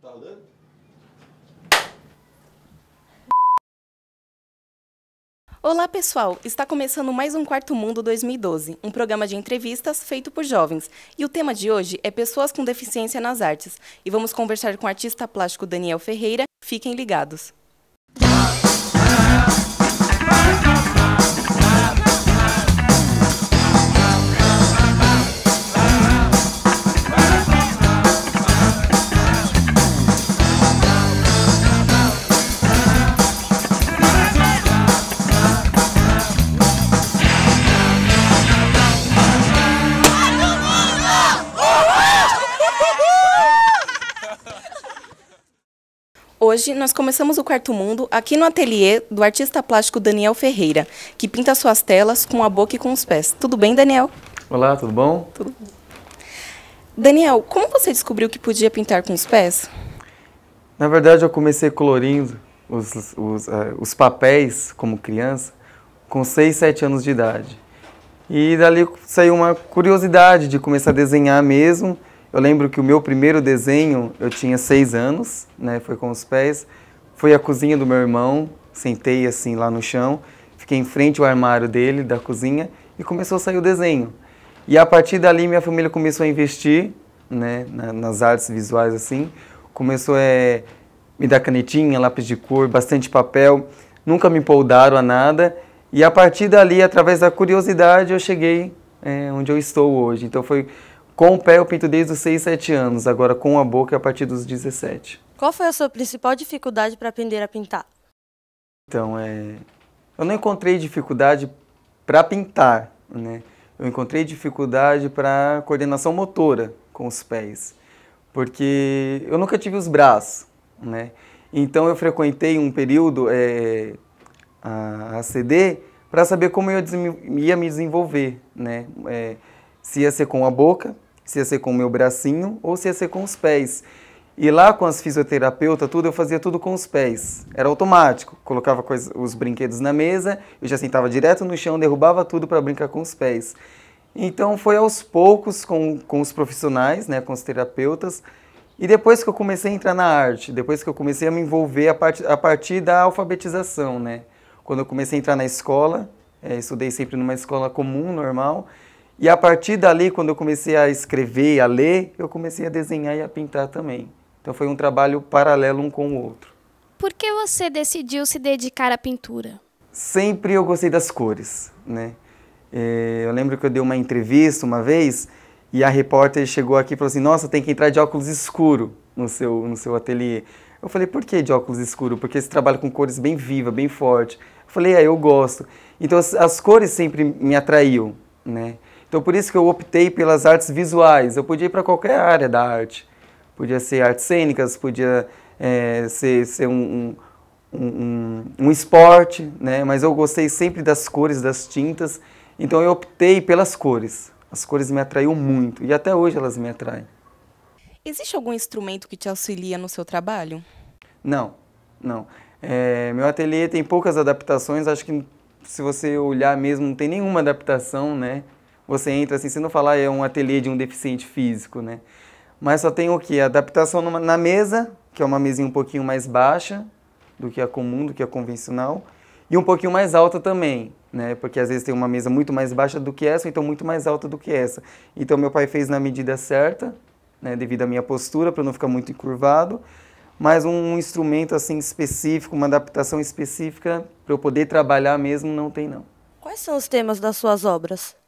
Tá Olá, pessoal! Está começando mais um Quarto Mundo 2012, um programa de entrevistas feito por jovens. E o tema de hoje é Pessoas com Deficiência nas Artes. E vamos conversar com o artista plástico Daniel Ferreira. Fiquem ligados! Hoje nós começamos o Quarto Mundo aqui no ateliê do artista plástico Daniel Ferreira, que pinta suas telas com a boca e com os pés. Tudo bem, Daniel? Olá, tudo bom? Tudo. Daniel, como você descobriu que podia pintar com os pés? Na verdade, eu comecei colorindo os, os, uh, os papéis como criança com 6, 7 anos de idade. E dali saiu uma curiosidade de começar a desenhar mesmo eu lembro que o meu primeiro desenho, eu tinha seis anos, né? Foi com os pés. Foi à cozinha do meu irmão, sentei assim lá no chão, fiquei em frente ao armário dele, da cozinha, e começou a sair o desenho. E a partir dali minha família começou a investir, né? Na, nas artes visuais assim. Começou a eh, é, me dar canetinha, lápis de cor, bastante papel. Nunca me empoldaram a nada. E a partir dali, através da curiosidade, eu cheguei é, onde eu estou hoje. Então foi com o pé eu pinto desde os 6, 7 anos, agora com a boca é a partir dos 17. Qual foi a sua principal dificuldade para aprender a pintar? Então, é... eu não encontrei dificuldade para pintar, né? Eu encontrei dificuldade para coordenação motora com os pés, porque eu nunca tive os braços, né? Então eu frequentei um período é, a, a CD para saber como eu ia me desenvolver, né? É, se ia ser com a boca, se ia ser com o meu bracinho ou se ia ser com os pés. E lá com as fisioterapeutas, tudo, eu fazia tudo com os pés. Era automático. Colocava coisa, os brinquedos na mesa, eu já sentava direto no chão, derrubava tudo para brincar com os pés. Então foi aos poucos com, com os profissionais, né, com os terapeutas. E depois que eu comecei a entrar na arte, depois que eu comecei a me envolver a, part, a partir da alfabetização, né? Quando eu comecei a entrar na escola, é, estudei sempre numa escola comum, normal, e a partir dali, quando eu comecei a escrever, a ler, eu comecei a desenhar e a pintar também. Então foi um trabalho paralelo um com o outro. Por que você decidiu se dedicar à pintura? Sempre eu gostei das cores, né? Eh, eu lembro que eu dei uma entrevista uma vez e a repórter chegou aqui e falou assim: Nossa, tem que entrar de óculos escuro no seu, no seu ateliê. Eu falei: Por que de óculos escuro? Porque esse trabalho com cores bem viva, bem forte. Eu falei: Ah, eu gosto. Então as, as cores sempre me atraiu, né? Então por isso que eu optei pelas artes visuais. Eu podia ir para qualquer área da arte. Podia ser artes cênicas, podia é, ser, ser um, um, um, um esporte, né? mas eu gostei sempre das cores, das tintas. Então eu optei pelas cores. As cores me atraíam muito e até hoje elas me atraem. Existe algum instrumento que te auxilia no seu trabalho? Não, não. É, meu ateliê tem poucas adaptações, acho que se você olhar mesmo, não tem nenhuma adaptação, né? você entra assim, se não falar é um ateliê de um deficiente físico, né? Mas só tem o que? Adaptação numa, na mesa, que é uma mesinha um pouquinho mais baixa do que a comum, do que a convencional, e um pouquinho mais alta também, né? Porque às vezes tem uma mesa muito mais baixa do que essa, então muito mais alta do que essa. Então meu pai fez na medida certa, né, devido à minha postura, para não ficar muito encurvado, mas um, um instrumento assim específico, uma adaptação específica para eu poder trabalhar mesmo não tem não. Quais são os temas das suas obras?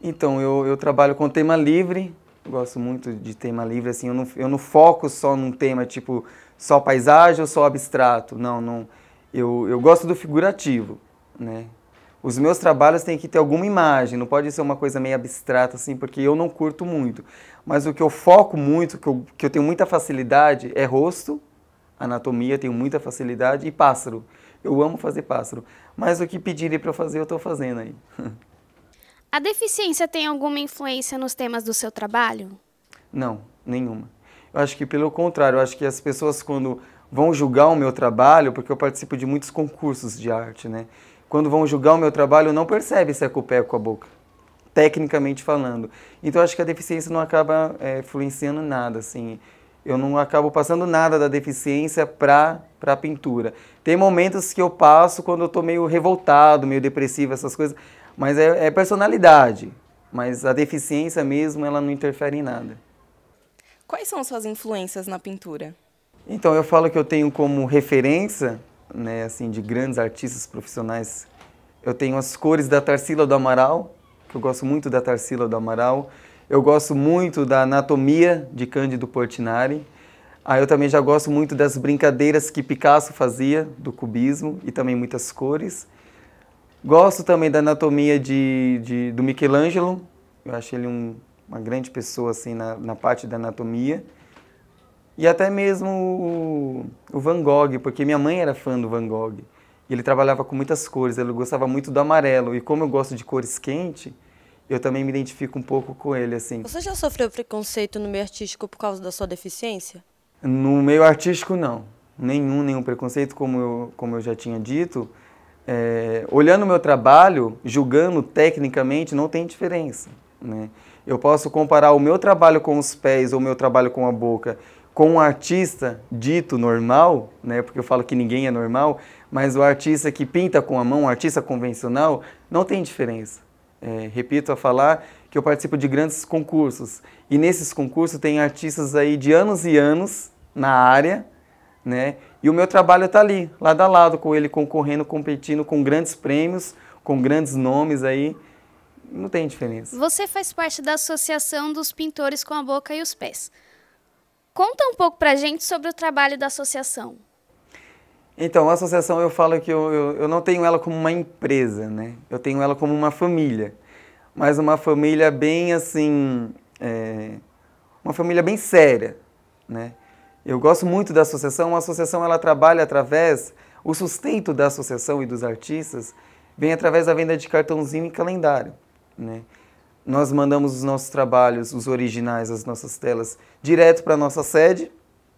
Então, eu, eu trabalho com tema livre, gosto muito de tema livre, assim, eu não, eu não foco só num tema tipo só paisagem ou só abstrato, não, não. Eu, eu gosto do figurativo, né? Os meus trabalhos têm que ter alguma imagem, não pode ser uma coisa meio abstrata assim, porque eu não curto muito. Mas o que eu foco muito, que eu, que eu tenho muita facilidade, é rosto, anatomia, tenho muita facilidade, e pássaro. Eu amo fazer pássaro. Mas o que pedirem para eu fazer, eu estou fazendo aí. A deficiência tem alguma influência nos temas do seu trabalho? Não, nenhuma. Eu acho que pelo contrário, eu acho que as pessoas quando vão julgar o meu trabalho, porque eu participo de muitos concursos de arte, né? Quando vão julgar o meu trabalho, não percebe se é com o pé ou com a boca, tecnicamente falando. Então eu acho que a deficiência não acaba é, influenciando nada, assim. Eu não acabo passando nada da deficiência para a pintura. Tem momentos que eu passo quando eu estou meio revoltado, meio depressivo, essas coisas. Mas é, é personalidade. Mas a deficiência mesmo, ela não interfere em nada. Quais são suas influências na pintura? Então, eu falo que eu tenho como referência, né, assim, de grandes artistas profissionais, eu tenho as cores da Tarsila do Amaral, que eu gosto muito da Tarsila do Amaral. Eu gosto muito da anatomia de Cândido Portinari. Aí ah, eu também já gosto muito das brincadeiras que Picasso fazia, do cubismo, e também muitas cores. Gosto também da anatomia de, de do Michelangelo. Eu acho ele um, uma grande pessoa assim na, na parte da anatomia. E até mesmo o, o Van Gogh, porque minha mãe era fã do Van Gogh. ele trabalhava com muitas cores, ele gostava muito do amarelo. E como eu gosto de cores quentes, eu também me identifico um pouco com ele, assim. Você já sofreu preconceito no meio artístico por causa da sua deficiência? No meio artístico, não. Nenhum, nenhum preconceito, como eu, como eu já tinha dito é, olhando o meu trabalho, julgando tecnicamente, não tem diferença. Né? Eu posso comparar o meu trabalho com os pés ou o meu trabalho com a boca com um artista dito normal, né, porque eu falo que ninguém é normal, mas o artista que pinta com a mão, o artista convencional, não tem diferença. É, repito a falar que eu participo de grandes concursos e nesses concursos tem artistas aí de anos e anos na área, né? E o meu trabalho está ali, lado a lado com ele, concorrendo, competindo com grandes prêmios, com grandes nomes aí. Não tem diferença. Você faz parte da Associação dos Pintores com a Boca e os Pés. Conta um pouco pra gente sobre o trabalho da associação. Então, a associação eu falo que eu, eu, eu não tenho ela como uma empresa, né? Eu tenho ela como uma família. Mas uma família bem assim. É, uma família bem séria, né? Eu gosto muito da associação. A associação ela trabalha através o sustento da associação e dos artistas vem através da venda de cartãozinho e calendário, né? Nós mandamos os nossos trabalhos, os originais, as nossas telas, direto para a nossa sede,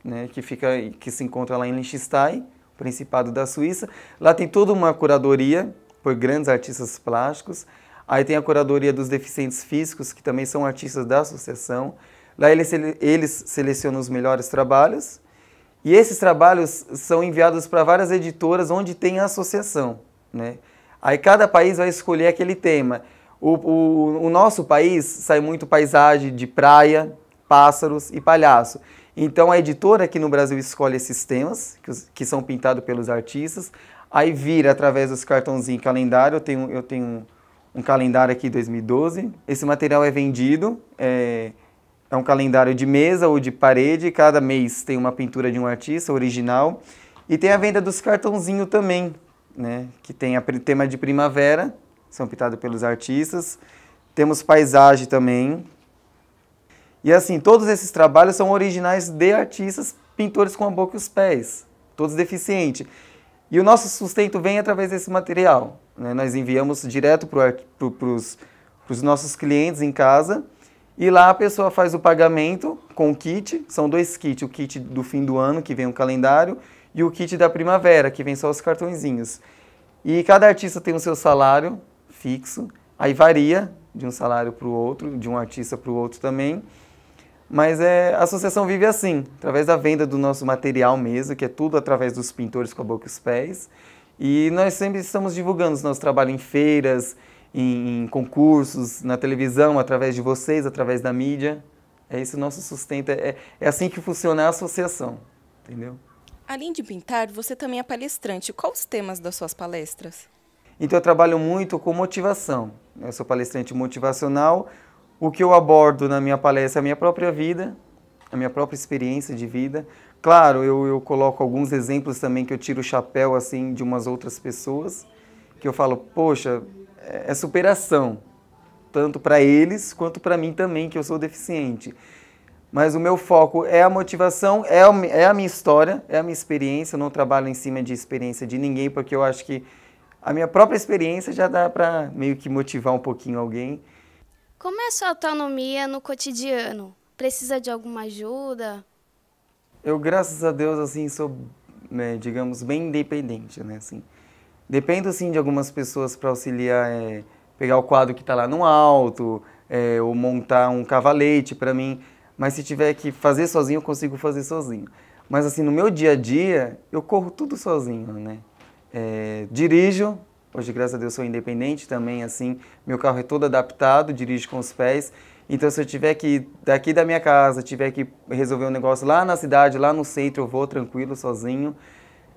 né, que, fica, que se encontra lá em Liechtenstein, Principado da Suíça. Lá tem toda uma curadoria por grandes artistas plásticos. Aí tem a curadoria dos deficientes físicos, que também são artistas da associação. Lá eles, eles selecionam os melhores trabalhos e esses trabalhos são enviados para várias editoras onde tem associação. Né? Aí cada país vai escolher aquele tema. O, o, o nosso país sai muito paisagem de praia, pássaros e palhaço. Então a editora aqui no Brasil escolhe esses temas, que, que são pintados pelos artistas, aí vira através dos cartãozinhos calendário, eu tenho, eu tenho um, um calendário aqui 2012, esse material é vendido, é, é um calendário de mesa ou de parede, cada mês tem uma pintura de um artista original. E tem a venda dos cartãozinhos também, né? que tem o tema de primavera, são pintados pelos artistas. Temos paisagem também. E assim, todos esses trabalhos são originais de artistas, pintores com a boca e os pés, todos deficientes. E o nosso sustento vem através desse material. Né? Nós enviamos direto para pro, os nossos clientes em casa e lá a pessoa faz o pagamento com o kit, são dois kits, o kit do fim do ano, que vem o calendário, e o kit da primavera, que vem só os cartõezinhos. E cada artista tem o seu salário fixo, aí varia de um salário para o outro, de um artista para o outro também. Mas é, a associação vive assim, através da venda do nosso material mesmo, que é tudo através dos pintores com a boca e os pés. E nós sempre estamos divulgando o nosso trabalho em feiras, em, em concursos, na televisão, através de vocês, através da mídia. É isso o nosso sustento. É, é, é assim que funciona a associação, entendeu? Além de pintar, você também é palestrante. Quais os temas das suas palestras? Então eu trabalho muito com motivação. Eu sou palestrante motivacional. O que eu abordo na minha palestra é a minha própria vida, a minha própria experiência de vida. Claro, eu, eu coloco alguns exemplos também que eu tiro o chapéu assim de umas outras pessoas, que eu falo, poxa, é superação, tanto para eles quanto para mim também, que eu sou deficiente. Mas o meu foco é a motivação, é a, é a minha história, é a minha experiência. Eu não trabalho em cima de experiência de ninguém, porque eu acho que a minha própria experiência já dá para meio que motivar um pouquinho alguém. Como é a sua autonomia no cotidiano? Precisa de alguma ajuda? Eu, graças a Deus, assim, sou, né, digamos, bem independente, né, assim. Dependo, sim, de algumas pessoas para auxiliar, é, pegar o quadro que está lá no alto, é, ou montar um cavalete para mim. Mas se tiver que fazer sozinho, eu consigo fazer sozinho. Mas assim, no meu dia a dia, eu corro tudo sozinho, né? É, dirijo, hoje graças a Deus sou independente também, assim, meu carro é todo adaptado, dirijo com os pés. Então se eu tiver que ir daqui da minha casa, tiver que resolver um negócio lá na cidade, lá no centro, eu vou tranquilo, sozinho.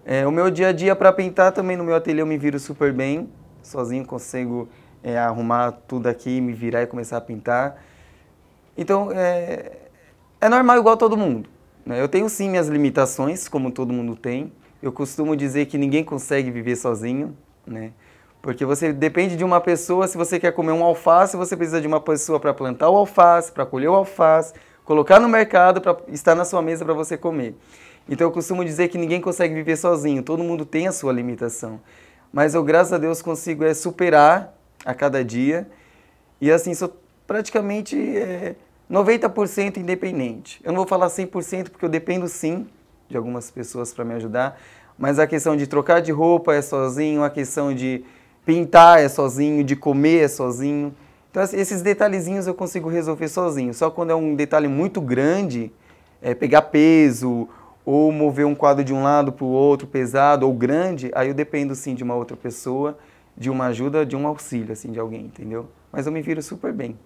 É, o meu dia a dia para pintar também no meu ateliê eu me viro super bem, sozinho consigo é, arrumar tudo aqui, me virar e começar a pintar. Então é, é normal igual todo mundo. Né? Eu tenho sim minhas limitações, como todo mundo tem. Eu costumo dizer que ninguém consegue viver sozinho, né? Porque você depende de uma pessoa, se você quer comer um alface, você precisa de uma pessoa para plantar o alface, para colher o alface, colocar no mercado, para estar na sua mesa para você comer. Então eu costumo dizer que ninguém consegue viver sozinho, todo mundo tem a sua limitação. Mas eu, graças a Deus, consigo é, superar a cada dia e assim sou praticamente é, 90% independente. Eu não vou falar 100% porque eu dependo sim de algumas pessoas para me ajudar, mas a questão de trocar de roupa é sozinho, a questão de pintar é sozinho, de comer é sozinho. Então assim, esses detalhezinhos eu consigo resolver sozinho. Só quando é um detalhe muito grande, é pegar peso ou mover um quadro de um lado para o outro, pesado ou grande, aí eu dependo sim de uma outra pessoa, de uma ajuda, de um auxílio assim de alguém, entendeu? Mas eu me viro super bem.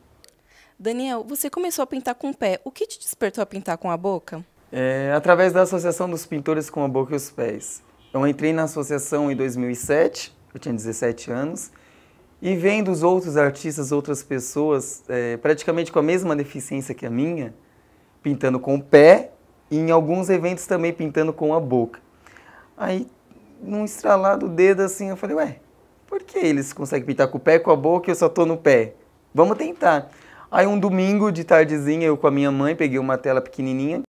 Daniel, você começou a pintar com o pé. O que te despertou a pintar com a boca? É, através da Associação dos Pintores com a Boca e os Pés. Eu entrei na associação em 2007, eu tinha 17 anos, e vendo os outros artistas, outras pessoas, é, praticamente com a mesma deficiência que a minha, pintando com o pé, e em alguns eventos também pintando com a boca. Aí, num estralar do dedo assim, eu falei, ué, por que eles conseguem pintar com o pé, com a boca e eu só tô no pé? Vamos tentar. Aí um domingo de tardezinha, eu com a minha mãe, peguei uma tela pequenininha,